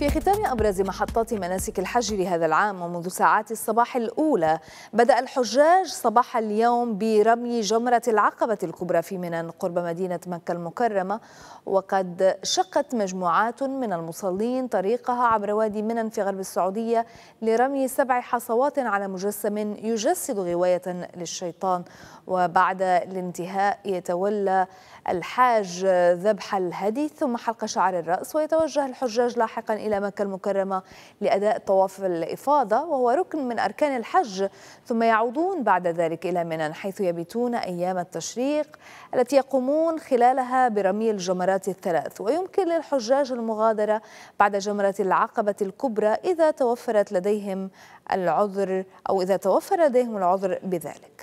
في ختام أبرز محطات مناسك الحج لهذا العام ومنذ ساعات الصباح الأولى بدأ الحجاج صباح اليوم برمي جمرة العقبة الكبرى في منى قرب مدينة مكة المكرمة وقد شقت مجموعات من المصلين طريقها عبر وادي منى في غرب السعودية لرمي سبع حصوات على مجسم يجسد غواية للشيطان وبعد الانتهاء يتولى الحاج ذبح الهدي ثم حلق شعر الرأس ويتوجه الحجاج لاحقا إلى إلى مكة المكرمة لأداء طواف الإفاضة وهو ركن من أركان الحج ثم يعودون بعد ذلك إلى منى حيث يبيتون أيام التشريق التي يقومون خلالها برمي الجمرات الثلاث ويمكن للحجاج المغادرة بعد جمرة العقبة الكبرى إذا توفرت لديهم العذر أو إذا توفر لديهم العذر بذلك